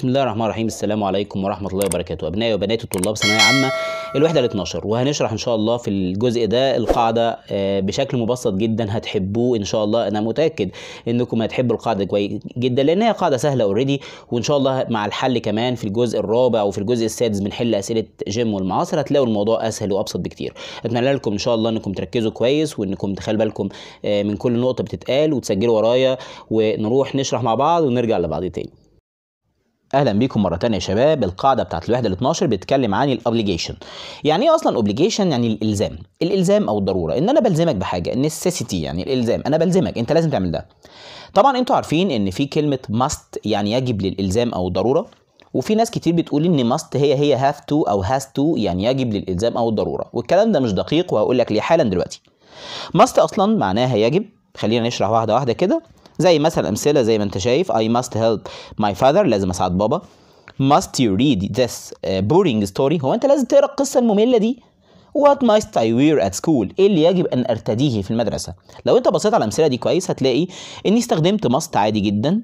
بسم الله الرحمن الرحيم السلام عليكم ورحمه الله وبركاته ابنائي وبناتي طلاب ثانويه عامه الوحده ال 12 وهنشرح ان شاء الله في الجزء ده القاعده آه، بشكل مبسط جدا هتحبوه ان شاء الله انا متاكد انكم هتحبوا القاعده كويس جدا لان هي قاعده سهله اوريدي وان شاء الله مع الحل كمان في الجزء الرابع وفي الجزء السادس بنحل اسئله جيم والمعاصر هتلاقوا الموضوع اسهل وابسط بكتير اتمنى لكم ان شاء الله انكم تركزوا كويس وانكم تخلوا بالكم آه، من كل نقطه بتتقال وتسجلوا ورايا ونروح نشرح مع بعض ونرجع لبعض تاني اهلا بيكم مره تانية يا شباب القاعده بتاعت الوحده ال 12 بتتكلم عن الاوبليجيشن يعني ايه اصلا اوبليجيشن يعني الالزام الالزام او الضروره ان انا بلزمك بحاجه necessity يعني الالزام انا بلزمك انت لازم تعمل ده طبعا انتوا عارفين ان في كلمه ماست يعني يجب للالزام او الضروره وفي ناس كتير بتقول ان ماست هي هي هاف تو او هاز تو يعني يجب للالزام او الضروره والكلام ده مش دقيق وهقول لك ليه حالا دلوقتي ماست اصلا معناها يجب خلينا نشرح واحده واحده كده زي مثلا امثله زي ما انت شايف I must help my father لازم اساعد بابا must you read this uh, boring story هو انت لازم تقرا القصه الممله دي What must I wear at school؟ إيه اللي يجب أن أرتديه في المدرسة؟ لو أنت بصيت على الأمثلة دي كويس هتلاقي إني استخدمت must عادي جدا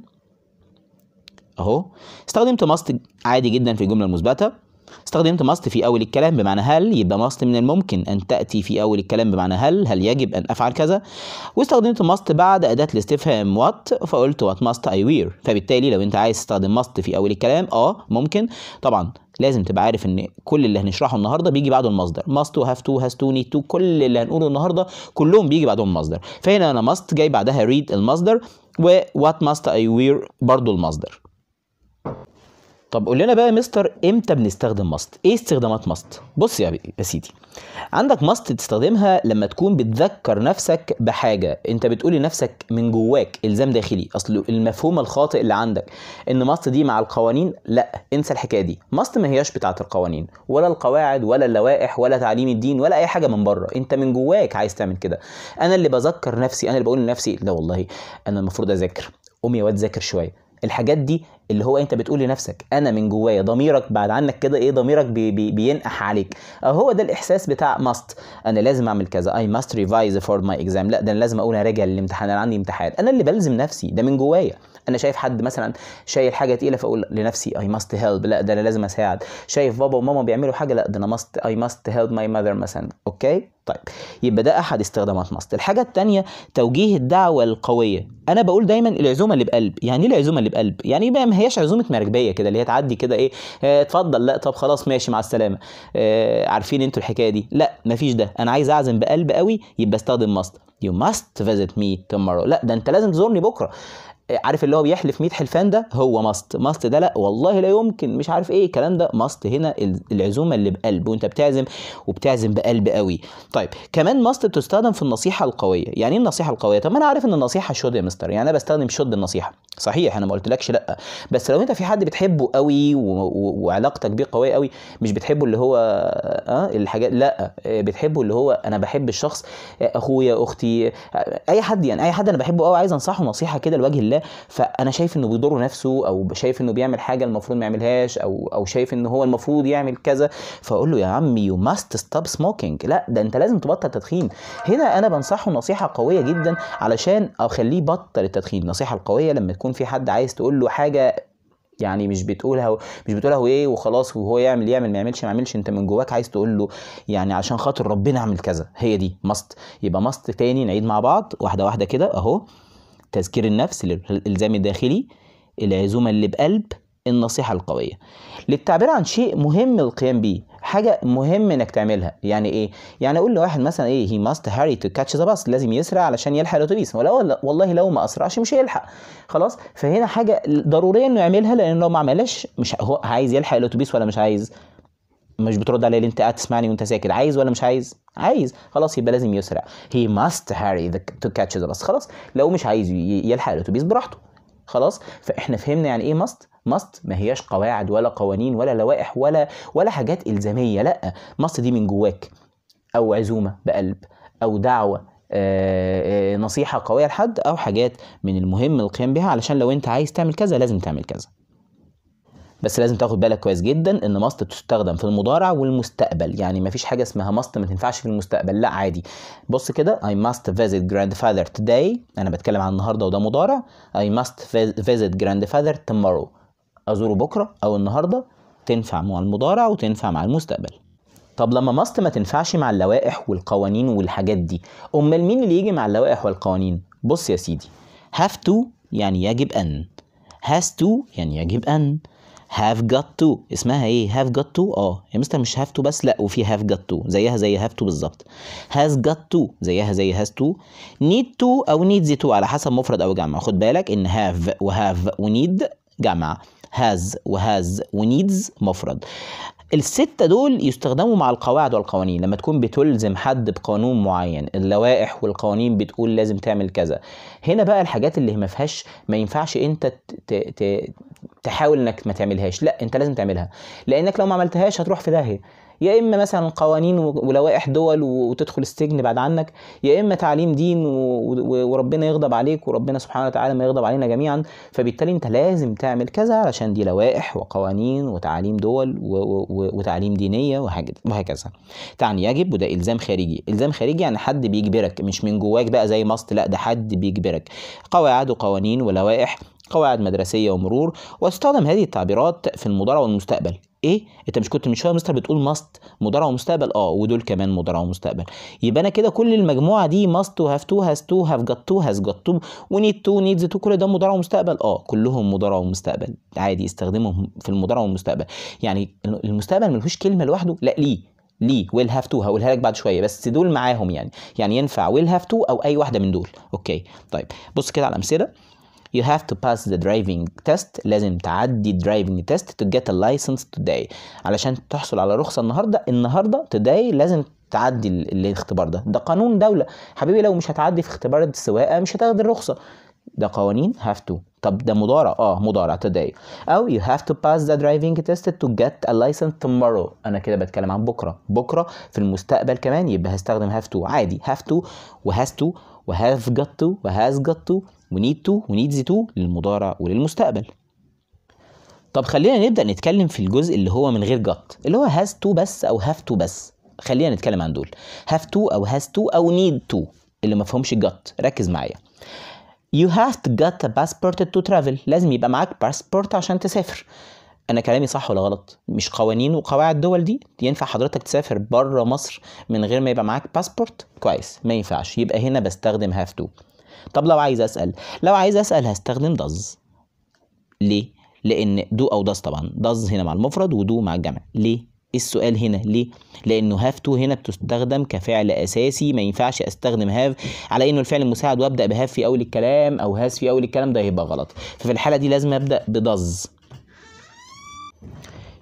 أهو استخدمت must عادي جدا في الجملة المثبتة استخدمت ماست في أول الكلام بمعنى هل يبقى ماست من الممكن أن تأتي في أول الكلام بمعنى هل هل يجب أن أفعل كذا واستخدمت ماست بعد أداة الاستفهام وات فقلت وات ماست اي وير فبالتالي لو أنت عايز تستخدم ماست في أول الكلام أه ممكن طبعا لازم تبقى عارف ان كل اللي هنشرحه النهارده بيجي بعده المصدر ماست هاف تو هاز تو نيد تو كل اللي هنقوله النهارده كلهم بيجي بعدهم مصدر فهنا انا ماست جاي بعدها ريد المصدر و وات ماست اي وير برضه المصدر طب قول لنا بقى يا مستر امتى بنستخدم ماست ايه استخدامات ماست بص يا سيدي عندك ماست تستخدمها لما تكون بتذكر نفسك بحاجه انت بتقول لنفسك من جواك الزام داخلي اصل المفهوم الخاطئ اللي عندك ان ماست دي مع القوانين لا انسى الحكايه دي ماست ما هياش بتاعه القوانين ولا القواعد ولا اللوائح ولا تعليم الدين ولا اي حاجه من بره انت من جواك عايز تعمل كده انا اللي بذكر نفسي انا اللي بقول لنفسي لا والله انا المفروض اذاكر قوم يا واد ذاكر شويه الحاجات دي اللي هو انت بتقول لنفسك انا من جوايا ضميرك بعد عنك كده ايه ضميرك بي بي بينقح عليك هو ده الاحساس بتاع ماست انا لازم اعمل كذا اي ماست ريفايز فور ماي اكزام لا ده انا لازم اقول اراجع الامتحان انا عندي امتحان انا اللي بلزم نفسي ده من جوايا انا شايف حد مثلا شايل حاجه تقيله فاقول لنفسي اي ماست هيلب لا ده انا لازم اساعد شايف بابا وماما بيعملوا حاجه لا ده انا ماست اي ماست هيلب ماي ماذر مثلا اوكي طيب يبقى ده احد استخدامات ماست الحاجه الثانيه توجيه الدعوه القويه انا بقول دايما العزومه اللي بقلب يعني ايه العزومه اللي بقلب يعني ما هياش عزومه مركبيه كده اللي هي تعدي كده ايه آه، اتفضل لا طب خلاص ماشي مع السلامه آه عارفين انتوا الحكايه دي لا مفيش ده انا عايز اعزم بقلب قوي يبقى استخدم ماست you must visit me tomorrow لا ده انت لازم تزورني بكره عارف اللي هو بيحلف 100 حلفان ده هو ماست ماست ده لا والله لا يمكن مش عارف ايه الكلام ده ماست هنا العزومه اللي بقلب وانت بتعزم وبتعزم بقلب قوي طيب كمان ماست بتستخدم في النصيحه القويه يعني ايه النصيحه القويه طب ما انا عارف ان النصيحه شد يا مستر يعني انا بستخدم شد النصيحه صحيح انا ما قلتلكش لا بس لو انت في حد بتحبه قوي وعلاقتك بيه قويه قوي مش بتحبه اللي هو اه الحاجات لا بتحبه اللي هو انا بحب الشخص آه، اخويا اختي آه، اي حد يعني اي حد انا بحبه قوي عايز انصحه نصيحه كده لوجه الله الله فانا شايف انه بيضر نفسه او شايف انه بيعمل حاجه المفروض ما يعملهاش او او شايف ان هو المفروض يعمل كذا فاقول له يا عمي يو ماست ستوب سموكينج لا ده انت لازم تبطل تدخين هنا انا بنصحه نصيحه قويه جدا علشان اخليه يبطل التدخين النصيحه القويه لما تكون في حد عايز تقول له حاجه يعني مش بتقولها مش بتقولها ايه وخلاص وهو يعمل يعمل ما يعملش ما يعملش انت من جواك عايز تقول له يعني عشان خاطر ربنا اعمل كذا هي دي ماست يبقى ماست تاني نعيد مع بعض واحده واحده كده اهو تذكير النفس الالزام الداخلي العزومه اللي بقلب النصيحه القويه للتعبير عن شيء مهم القيام بيه حاجه مهم انك تعملها يعني ايه يعني اقول لواحد مثلا ايه هي ماست هاري تو كاتش ذا باص لازم يسرع علشان يلحق الاتوبيس ولا والله لو ما اسرعش مش هيلحق خلاص فهنا حاجه ضروريه انه يعملها لان لو ما عملهاش مش هو عايز يلحق الاتوبيس ولا مش عايز مش بترد عليا اللي انت قاعد تسمعني وانت ساكت عايز ولا مش عايز عايز خلاص يبقى لازم يسرع هي ماست هاري تو كاتش ذا بس خلاص لو مش عايز يلحق الاتوبيس براحته خلاص فاحنا فهمنا يعني ايه ماست ماست ما هياش قواعد ولا قوانين ولا لوائح ولا ولا حاجات الزاميه لا ماست دي من جواك او عزومه بقلب او دعوه آه، آه، نصيحه قويه لحد او حاجات من المهم القيام بها علشان لو انت عايز تعمل كذا لازم تعمل كذا بس لازم تاخد بالك كويس جدا ان ماست بتستخدم في المضارع والمستقبل يعني مفيش حاجه اسمها ماست ما تنفعش في المستقبل لا عادي بص كده I must visit grandfather today انا بتكلم عن النهارده وده مضارع I must visit grandfather tomorrow ازوره بكره او النهارده تنفع مع المضارع وتنفع مع المستقبل طب لما ماست ما تنفعش مع اللوائح والقوانين والحاجات دي امال مين اللي يجي مع اللوائح والقوانين بص يا سيدي have to يعني يجب ان has to يعني يجب ان هاف جات تو اسمها ايه هاف جات تو اه يا مستر مش هاف تو بس لا وفي هاف جات تو زيها زي هاف تو بالظبط هاز جات تو زيها زي هاز تو نيد تو او نيدز تو على حسب مفرد او جمع خد بالك ان هاف وهاف ونيد جمع هاز وهاز ونيدز مفرد الستة دول يستخدموا مع القواعد والقوانين لما تكون بتلزم حد بقانون معين اللوائح والقوانين بتقول لازم تعمل كذا هنا بقى الحاجات اللي ما فيهاش ما ينفعش انت تحاول انك ما تعملهاش لا انت لازم تعملها لانك لو ما عملتهاش هتروح في داهيه يا اما مثلا قوانين ولوائح دول وتدخل السجن بعد عنك يا اما تعليم دين وربنا يغضب عليك وربنا سبحانه وتعالى ما يغضب علينا جميعا فبالتالي انت لازم تعمل كذا علشان دي لوائح وقوانين وتعاليم دول وتعاليم دينيه وهكذا تعني يجب وده الزام خارجي الزام خارجي يعني حد بيجبرك مش من جواك بقى زي مصر لا ده حد بيجبرك قواعد وقوانين ولوائح قواعد مدرسيه ومرور واستخدم هذه التعبيرات في المضارع والمستقبل ايه انت مش كنت من شويه مستر بتقول ماست مضارع ومستقبل اه ودول كمان مضارع ومستقبل يبقى انا كده كل المجموعه دي ماست وهاف تو هاز تو هاف جت تو هاز جت تو ونيد تو نيدز تو كل ده مضارع ومستقبل اه كلهم مضارع ومستقبل عادي استخدمهم في المضارع والمستقبل يعني المستقبل فيهوش كلمه لوحده لا ليه ليه ويل هاف تو هقولها لك بعد شويه بس دول معاهم يعني يعني ينفع ويل هاف تو او اي واحده من دول اوكي طيب بص كده على الامثله you have to pass the driving test لازم تعدي driving test to get a license today علشان تحصل على رخصة النهاردة النهاردة today لازم تعدي الاختبار ده ده قانون دولة حبيبي لو مش هتعدي في اختبار السواقة مش هتاخد الرخصة ده قوانين have to طب ده مضارع اه مضارع today او you have to pass the driving test to get a license tomorrow انا كده بتكلم عن بكره بكره في المستقبل كمان يبقى هستخدم have to عادي have to has to و has got to has got to ونيد تو ونيدز تو للمضارع وللمستقبل طب خلينا نبدا نتكلم في الجزء اللي هو من غير جت اللي هو هاز تو بس او هاف تو بس خلينا نتكلم عن دول هاف تو او هاز تو او نيد تو اللي ما فهمش جت ركز معايا you have to get a passport to travel لازم يبقى معاك باسبورت عشان تسافر انا كلامي صح ولا غلط مش قوانين وقواعد الدول دي ينفع حضرتك تسافر بره مصر من غير ما يبقى معاك باسبورت كويس ما ينفعش يبقى هنا بستخدم هاف تو طب لو عايز اسال لو عايز اسال هستخدم داز ليه لان دو او داز طبعا داز هنا مع المفرد ودو مع الجمع ليه السؤال هنا ليه؟ لأنه هاف تو هنا بتستخدم كفعل أساسي ما ينفعش أستخدم هاف على إنه الفعل المساعد وأبدأ بهاف في أول الكلام أو هاز في أول الكلام ده هيبقى غلط ففي الحالة دي لازم أبدأ بداز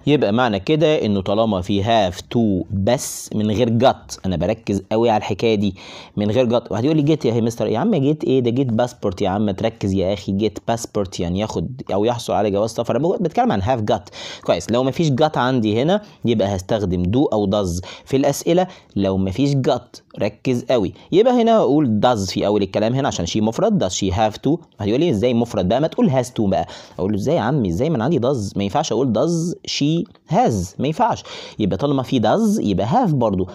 يبقى معنى كده انه طالما في هاف تو بس من غير جت انا بركز قوي على الحكايه دي من غير جت واحد يقول لي جيت يا مستر يا عم جيت ايه ده جيت باسبورت يا عم تركز يا اخي جيت باسبورت يعني ياخد او يحصل على جواز سفر بتكلم عن هاف جت كويس لو مفيش جت عندي هنا يبقى هستخدم دو او داز في الاسئله لو مفيش جت ركز قوي يبقى هنا اقول داز في اول الكلام هنا عشان شي مفرد داز شي هاف تو هيقول لي ازاي مفرد بقى ما تقول هاز تو بقى اقول له ازاي يا عمي ازاي من عندي داز ما ينفعش اقول داز شي هاز ما ينفعش يبقى طالما في داز يبقى هاف برضو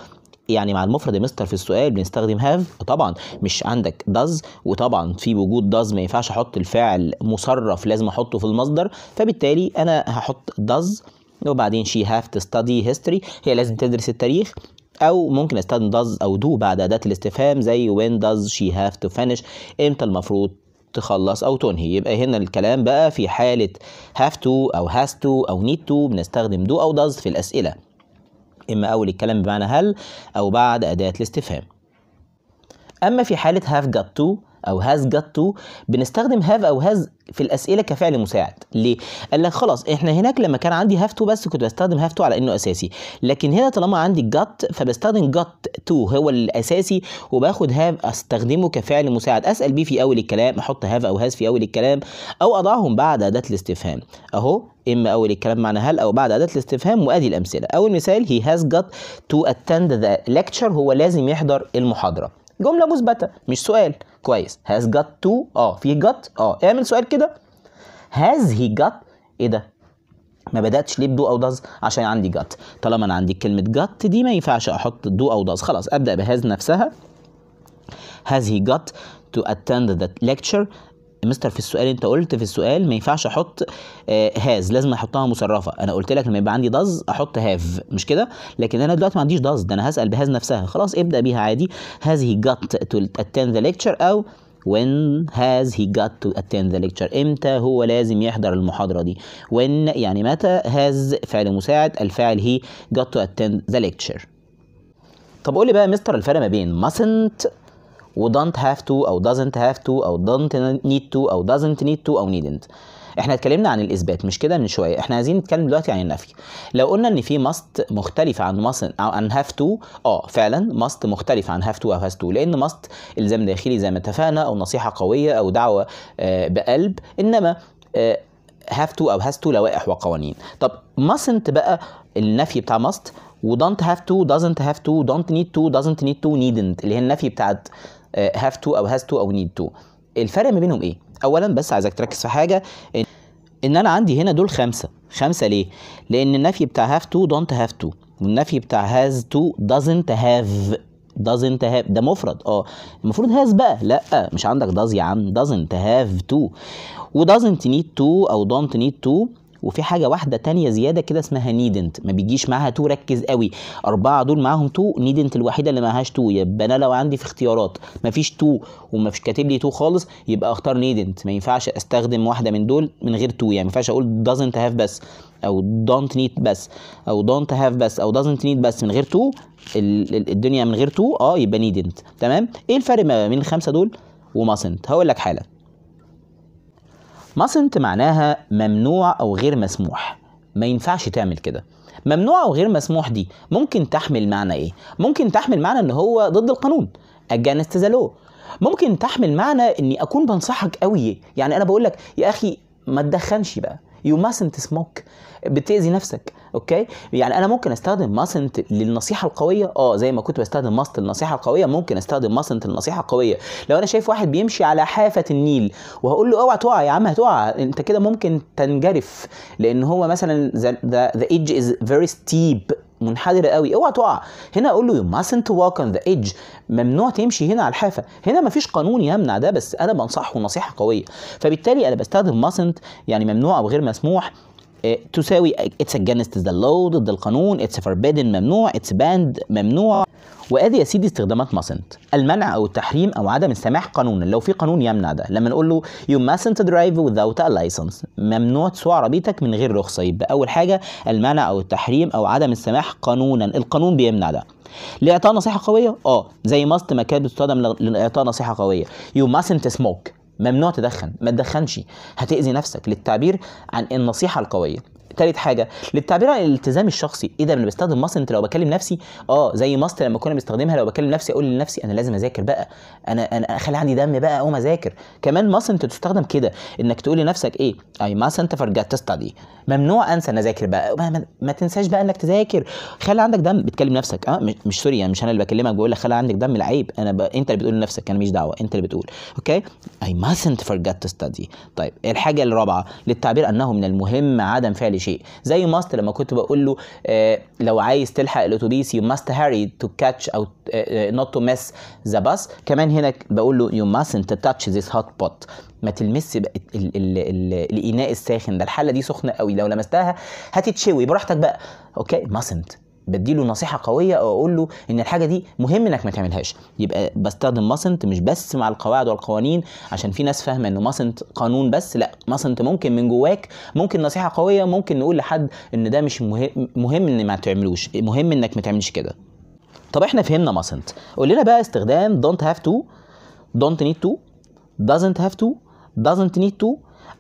يعني مع المفرد مستر في السؤال بنستخدم هاف طبعا مش عندك داز وطبعا في وجود داز ما ينفعش احط الفعل مصرف لازم احطه في المصدر فبالتالي انا هحط داز وبعدين شي هاف تو ستادي هيستوري هي لازم تدرس التاريخ او ممكن استخدم داز او دو بعد اداه الاستفهام زي وين داز شي هاف تو فينيش امتى المفروض تخلص او تنهي يبقى هنا الكلام بقى في حاله have to او has to او need to بنستخدم do او does في الاسئله اما اول الكلام بمعنى هل او بعد اداه الاستفهام أما في حالة have got to أو has got to بنستخدم have أو has في الأسئلة كفعل مساعد ليه؟ قال لك خلاص إحنا هناك لما كان عندي have to بس كنت بستخدم have to على إنه أساسي لكن هنا طالما عندي got فبستخدم got to هو الأساسي وباخد have أستخدمه كفعل مساعد أسأل بيه في أول الكلام أحط have أو has في أول الكلام أو أضعهم بعد أداة الاستفهام أهو إما أول الكلام معنى هل أو بعد أداة الاستفهام وأدي الأمثلة أول مثال he has got to attend the lecture هو لازم يحضر المحاضرة جمله مثبته مش سؤال كويس هاز جت تو اه في جت اه اعمل سؤال كده هاز هي جت ايه ده ما بداتش ليه بدو او داز عشان عندي جت طالما انا عندي كلمه جت دي ما ينفعش احط دو او داز خلاص ابدا بهاز نفسها has he got to attend the lecture مستر في السؤال انت قلت في السؤال ما ينفعش احط آه، هاز لازم احطها مصرفه انا قلت لك لما يبقى عندي داز احط هاف مش كده لكن انا دلوقتي ما عنديش داز ده انا هسال بهاز نفسها خلاص ابدا بيها عادي هاز هي جت تو اتند ذا ليكتشر او when has he got to attend the lecture امتى هو لازم يحضر المحاضرة دي when يعني متى has فعل مساعد الفاعل he got to attend the lecture طب قول لي بقى مستر الفرق ما بين mustn't و don't have to أو doesn't have to أو don't need to أو doesn't need to أو needn't احنا اتكلمنا عن الاثبات مش كده من شويه احنا عايزين نتكلم دلوقتي عن النفي لو قلنا ان في ماست مختلفه عن ماست او عن هاف تو اه فعلا ماست مختلفه عن هاف تو او هاف تو لان ماست الزام داخلي زي ما اتفقنا او نصيحه قويه او دعوه آه بقلب انما آه تو او هاز تو لوائح وقوانين طب ماست بقى النفي بتاع ماست ودونت هاف تو دازنت هاف تو دونت نيد تو دازنت نيد تو نيدنت اللي هي النفي بتاعت هاف آه، تو او هاز تو او نيد تو الفرق ما بينهم ايه اولا بس عايزك تركز في حاجه إن, ان انا عندي هنا دول خمسه خمسه ليه لان النفي بتاع هاف تو دونت هاف تو والنفي بتاع هاز تو دازنت هاف doesn't have ده مفرد اه المفروض هاز بقى لا مش عندك does يا عم doesn't have to و doesn't need to او don't need to وفي حاجه واحده تانية زياده كده اسمها نيدنت ما بيجيش معاها تو ركز قوي اربعه دول معاهم تو نيدنت الوحيده اللي معهاش تو يبقى انا لو عندي في اختيارات ما فيش تو وما فيش كاتب لي تو خالص يبقى اختار نيدنت ما ينفعش استخدم واحده من دول من غير تو يعني ما ينفعش اقول doesn't have بس او don't need بس او don't have بس او doesn't need بس من غير تو الدنيا من غير تو اه يبقى نيدنت تمام ايه الفرق ما بين الخمسه دول وماسنت هقول لك حالا مصنت معناها ممنوع أو غير مسموح ما ينفعش تعمل كده ممنوع أو غير مسموح دي ممكن تحمل معنى إيه؟ ممكن تحمل معنى إن هو ضد القانون against the law ممكن تحمل معنى إني أكون بنصحك قوي يعني أنا بقول لك يا أخي ما تدخنش بقى you mustn't smoke بتأذي نفسك اوكي يعني انا ممكن استخدم ماسنت للنصيحه القويه اه زي ما كنت بستخدم ماست النصيحه القويه ممكن استخدم ماسنت للنصيحه القويه لو انا شايف واحد بيمشي على حافه النيل وهقول له اوعى تقع يا عم هتقع انت كده ممكن تنجرف لان هو مثلا ذا ايدج از فيري ستيب منحدرة قوي اوعى تقع هنا اقول له يو mustn't واك اون ذا ايدج ممنوع تمشي هنا على الحافة هنا مفيش قانون يمنع ده بس انا بنصحه نصيحة قوية فبالتالي انا بستخدم ماسنت يعني ممنوع او غير مسموح إيه، تساوي اتس اجينست ذا لو ضد القانون اتس فوربيدن ممنوع اتس باند ممنوع وادي يا سيدي استخدامات ماسنت المنع او التحريم او عدم السماح قانونا لو في قانون يمنع ده لما نقول له يو ماسنت درايف without ا لايسنس ممنوع تسوق عربيتك من غير رخصه يبقى اول حاجه المنع او التحريم او عدم السماح قانونا القانون بيمنع ده لاعطاء نصيحه قويه اه زي ماست مكاتب تستخدم لاعطاء نصيحه قويه يو ماسنت سموك ممنوع تدخن ما تدخنش هتأذي نفسك للتعبير عن النصيحة القوية تالت حاجه للتعبير عن الالتزام الشخصي ايه ده انا بستخدم ماست انت لو بكلم نفسي اه زي ماست لما كنا بنستخدمها لو بكلم نفسي اقول لنفسي انا لازم اذاكر بقى انا انا اخلي عندي دم بقى اقوم اذاكر كمان ماست تستخدم كده انك تقول لنفسك ايه اي ماست فرجت تستدي ممنوع انسى ان اذاكر بقى ما, ما, ما تنساش بقى انك تذاكر خلي عندك دم بتكلم نفسك اه مش, مش سوري يعني مش انا اللي بكلمك بقول لك خلي عندك دم العيب انا ب... انت اللي بتقول لنفسك انا مش دعوه انت اللي بتقول اوكي اي mustn't فرجت to طيب الحاجه الرابعه للتعبير انه من المهم عدم فعل شيء زي ماست لما كنت بقول له آه، لو عايز تلحق الاتوبيس يو ماست هاري تو كاتش او نوت تو مس ذا باس كمان هنا بقول له يو ماستنت تاتش ذيس هوت بوت ما تلمس ال الاناء الساخن ده الحله دي سخنه قوي لو لمستها هتتشوي براحتك بقى اوكي ماستنت بديله نصيحه قويه او اقول له ان الحاجه دي مهم انك ما تعملهاش يبقى بستخدم ماسنت مش بس مع القواعد والقوانين عشان في ناس فاهمه ان ماسنت قانون بس لا ماسنت ممكن من جواك ممكن نصيحه قويه ممكن نقول لحد ان ده مش مهم, مهم ان ما تعملوش مهم انك ما تعملش كده طب احنا فهمنا ماسنت قول لنا بقى استخدام don't have to don't need to doesn't have to doesn't need to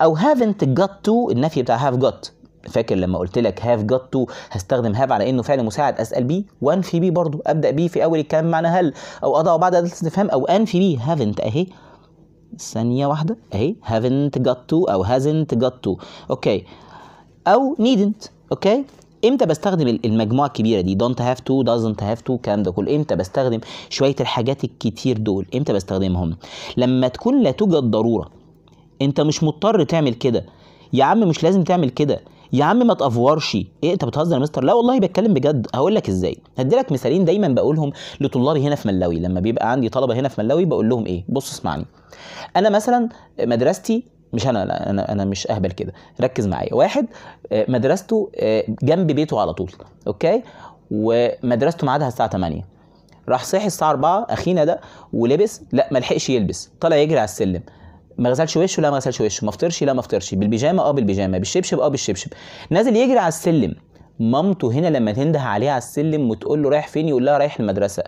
او haven't got to النفي بتاع have got فاكر لما قلت لك هاف جت تو هستخدم هاف على انه فعل مساعد اسال بيه وان في بي برضو ابدا بيه في اول الكلام معنى هل او اضعه بعد اداه استفهام او ان في بي هافنت اهي ثانيه واحده اهي هافنت جت تو او هازنت جت تو اوكي او نيدنت اوكي امتى بستخدم المجموعه الكبيره دي دونت هاف تو دازنت هاف تو الكلام ده كله امتى بستخدم شويه الحاجات الكتير دول امتى بستخدمهم لما تكون لا توجد ضروره انت مش مضطر تعمل كده يا عم مش لازم تعمل كده يا عم ما تافورش ايه انت بتهزر يا مستر لا والله بتكلم بجد هقول لك ازاي هديلك مثالين دايما بقولهم لطلابي هنا في ملاوي لما بيبقى عندي طلبه هنا في ملاوي بقول لهم ايه بص اسمعني انا مثلا مدرستي مش انا لا انا انا مش اهبل كده ركز معايا واحد آه، مدرسته آه، جنب بيته على طول اوكي ومدرسته ميعادها الساعه 8 راح صحي الساعه 4 اخينا ده ولبس لا ما لحقش يلبس طلع يجري على السلم ما غسلش وشه لا ما غسلش وشه ما فطرش لا ما فطرش بالبيجامه اه بالبيجامه بالشبشب اه بالشبشب نازل يجري على السلم مامته هنا لما تنده عليه على السلم وتقول له رايح فين يقول لها رايح المدرسه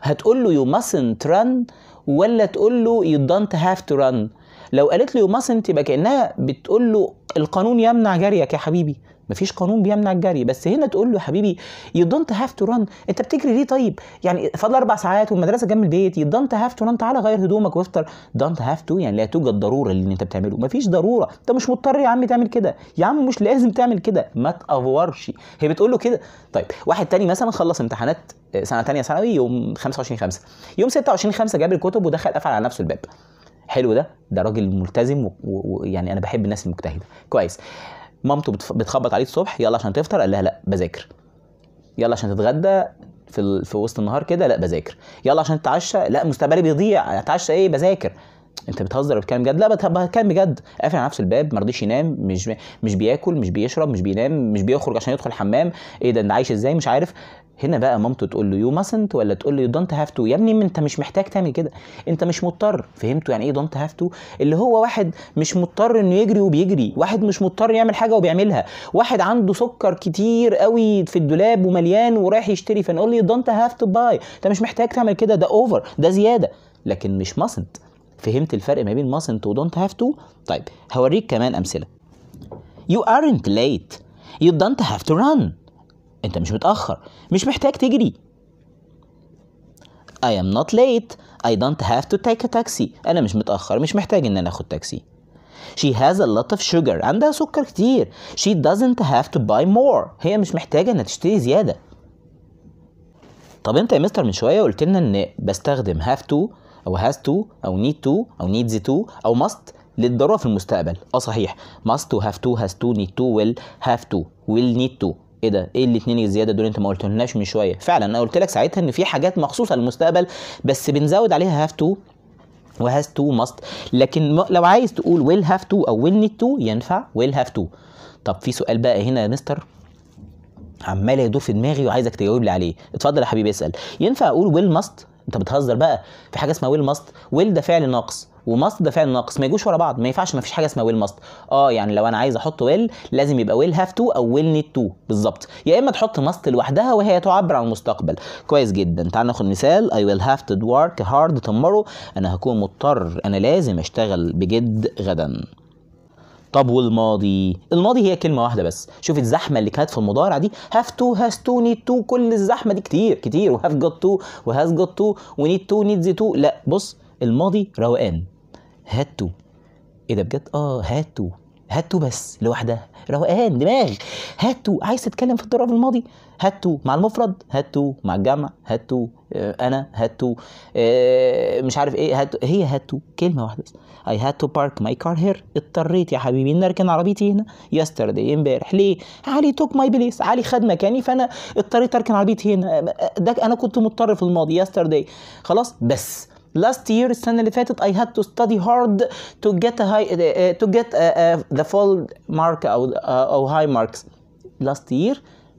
هتقول له يو ماسنت ران ولا تقول له يو دونت هاف تو ران لو قالت له يو ماسنت يبقى كانها بتقول له القانون يمنع جريك يا حبيبي مفيش قانون بيمنع الجري بس هنا تقول له حبيبي يو دونت هاف تو ران انت بتجري ليه طيب يعني فاضل اربع ساعات والمدرسه جنب البيت يو دونت هاف تو ران تعالى غير هدومك وافطر دونت هاف تو يعني لا توجد ضروره اللي انت بتعمله مفيش ضروره انت مش مضطر يا عم تعمل كده يا عم مش لازم تعمل كده ما تافورش هي بتقول له كده طيب واحد تاني مثلا خلص امتحانات آه، سنه تانية ثانوي يوم 25 5 يوم 26 5 جاب الكتب ودخل قفل على نفسه الباب حلو ده ده راجل ملتزم ويعني و... و... يعني انا بحب الناس المجتهده كويس مامته بتخبط عليه الصبح يلا عشان تفطر قال لها لا بذاكر يلا عشان تتغدى في في وسط النهار كده لا بذاكر يلا عشان تتعشى لا مستقبلي بيضيع اتعشى ايه بذاكر انت بتهزر بتكلم جد لا بتكلم بجد قافل على نفسه الباب ما رضيش ينام مش مش بياكل مش بيشرب مش بينام مش بيخرج عشان يدخل الحمام ايه ده انت عايش ازاي مش عارف هنا بقى مامته تقول له يو ماسنت ولا تقول له يو دونت هاف تو يا ابني انت مش محتاج تعمل كده انت مش مضطر فهمتوا يعني ايه دونت هاف تو اللي هو واحد مش مضطر انه يجري وبيجري واحد مش مضطر يعمل حاجه وبيعملها واحد عنده سكر كتير قوي في الدولاب ومليان ورايح يشتري فنقول له يو دونت هاف تو باي انت مش محتاج تعمل كده ده اوفر ده زياده لكن مش ماسنت فهمت الفرق ما بين mustn't و don't have to طيب هوريك كمان امثله you aren't late you don't have to run انت مش متاخر مش محتاج تجري I am not late I don't have to take a taxi أنا مش متأخر مش محتاج إن أنا أخد تاكسي She has a lot of sugar عندها سكر كتير She doesn't have to buy more هي مش محتاجة إنها تشتري زيادة طب أنت يا مستر من شوية قلت لنا إن بستخدم have to او هاز تو او نيد تو او نيدز تو او ماست للضروره في المستقبل اه صحيح ماست و تو هاز تو نيد تو ويل هاف تو ويل نيد تو ايه ده ايه الاثنين الزياده دول انت ما قلتلناش من شويه فعلا انا قلت لك ساعتها ان في حاجات مخصوصه للمستقبل بس بنزود عليها هاف تو وهاز تو ماست لكن لو عايز تقول ويل هاف تو او ويل نيد تو ينفع ويل هاف تو طب في سؤال بقى هنا يا مستر عمال يدور في دماغي وعايزك تجاوب لي عليه اتفضل يا حبيبي اسال ينفع اقول ويل ماست انت بتهزر بقى في حاجه اسمها ويل ماست ويل ده فعل ناقص وماست ده فعل ناقص ما يجوش ورا بعض ما ينفعش ما فيش حاجه اسمها ويل ماست اه يعني لو انا عايز احط ويل لازم يبقى ويل هاف تو او ويل نيد تو بالظبط يا اما تحط ماست لوحدها وهي تعبر عن المستقبل كويس جدا تعال ناخد مثال اي ويل هاف تو ورك هارد tomorrow انا هكون مضطر انا لازم اشتغل بجد غدا طب والماضي الماضي هي كلمه واحده بس شوف الزحمه اللي كانت في المضارع دي هاف تو هاز تو نيد تو كل الزحمه دي كتير كتير وهاف جوت تو وهاز جوت تو ونيد تو نيدز تو لا بص الماضي روقان هات تو ايه ده بجد اه هات تو هاتوا بس لوحدها روقان دماغ هاتوا عايز تتكلم في الضرب الماضي هاتوا مع المفرد هاتوا مع الجمع هاتوا آه، انا هاتوا آه، مش عارف ايه هاتو هي هاتوا كلمه واحده بس اي هاد تو بارك ماي كار هير اضطريت يا حبيبي ان اركن عربيتي هنا يسترداي امبارح ليه علي توك ماي بليس علي خد مكاني فانا اضطريت اركن عربيتي هنا آه، ده انا كنت مضطر في الماضي يسترداي خلاص بس last year السنة اللي فاتت I had to study hard to get a high uh, to get a, uh, a, uh, the full mark أو أو uh, high marks last year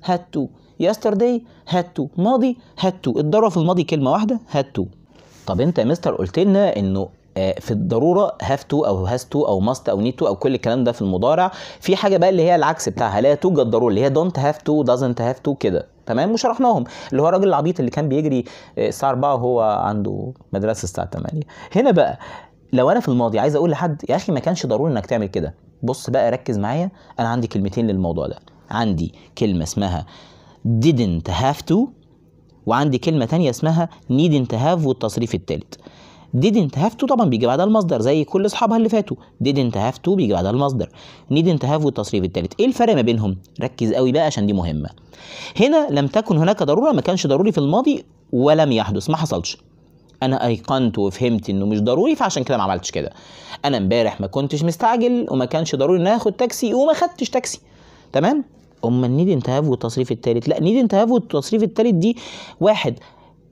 had to yesterday had to ماضي had to الضرورة في الماضي كلمة واحدة had to طب أنت يا مستر قلت لنا إنه آه, في الضروره هاف تو او هاز تو او ماست او نيد تو او كل الكلام ده في المضارع في حاجه بقى اللي هي العكس بتاعها لا توجد ضروره اللي هي دونت هاف تو دازنت هاف تو كده تمام وشرحناهم اللي هو الراجل العبيط اللي كان بيجري آه، الساعه 4 وهو عنده مدرسه الساعه 8 هنا بقى لو انا في الماضي عايز اقول لحد يا اخي ما كانش ضروري انك تعمل كده بص بقى ركز معايا انا عندي كلمتين للموضوع ده عندي كلمه اسمها didn't have to وعندي كلمه تانية اسمها needn't have والتصريف الثالث didn't have to طبعا بيجي بعدها المصدر زي كل اصحابها اللي فاتوا didn't have to بيجي بعدها المصدر needn't have والتصريف الثالث ايه الفرق ما بينهم ركز قوي بقى عشان دي مهمه هنا لم تكن هناك ضروره ما كانش ضروري في الماضي ولم يحدث ما حصلش انا ايقنت وفهمت انه مش ضروري فعشان كده ما عملتش كده انا امبارح ما كنتش مستعجل وما كانش ضروري ان اخد تاكسي وما خدتش تاكسي تمام امال نيد انتهاف والتصريف الثالث لا نيد انتهاف والتصريف الثالث دي واحد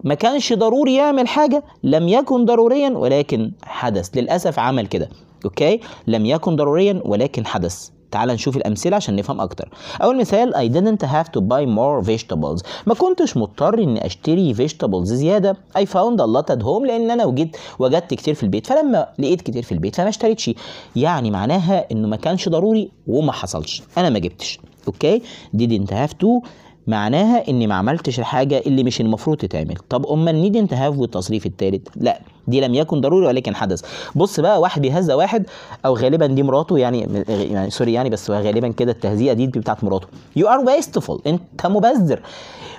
ما كانش ضروري يعمل حاجة لم يكن ضروريا ولكن حدث للأسف عمل كده أوكي لم يكن ضروريا ولكن حدث تعال نشوف الأمثلة عشان نفهم أكتر أول مثال I didn't have to buy more vegetables ما كنتش مضطر إني أشتري vegetables زيادة I found a lot at home لأن أنا وجدت وجدت كتير في البيت فلما لقيت كتير في البيت فما اشتريتش يعني معناها إنه ما كانش ضروري وما حصلش أنا ما جبتش أوكي didn't have to معناها اني ما عملتش الحاجه اللي مش المفروض تتعمل طب امال نيد انت هاف والتصريف الثالث لا دي لم يكن ضروري ولكن حدث بص بقى واحد بيهزأ واحد او غالبا دي مراته يعني يعني سوري يعني بس غالبا كده التهزيئه دي بتاعت مراته يو ار wasteful انت مبذر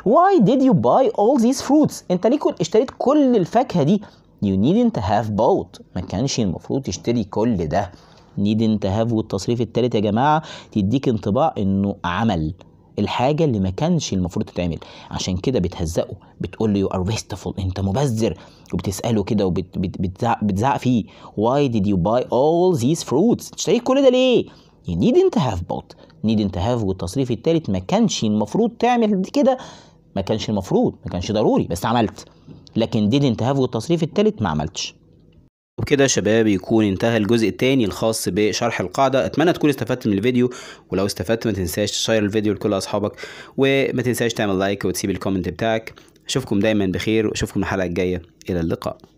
why did you buy all these fruits انت ليه اشتريت كل الفاكهه دي you needn't have bought ما كانش المفروض تشتري كل ده needn't have والتصريف التالت يا جماعه تديك انطباع انه عمل الحاجه اللي ما كانش المفروض تتعمل عشان كده بتهزقه بتقول له يو ار ويستفول انت مبذر وبتساله كده وبتزعق فيه واي ديد يو باي اول ذيز فروتس اشتريت كل ده ليه انت هاف بوت نيد انت هاف والتصريف الثالث ما كانش المفروض تعمل كده ما كانش المفروض ما كانش ضروري بس عملت لكن didn't have والتصريف الثالث ما عملتش وبكده شباب يكون انتهى الجزء الثاني الخاص بشرح القاعدة اتمنى تكون استفدت من الفيديو ولو استفدت ما تنساش تشير الفيديو لكل اصحابك وما تنساش تعمل لايك وتسيب الكومنت بتاعك اشوفكم دايما بخير واشوفكم الحلقة الجاية الى اللقاء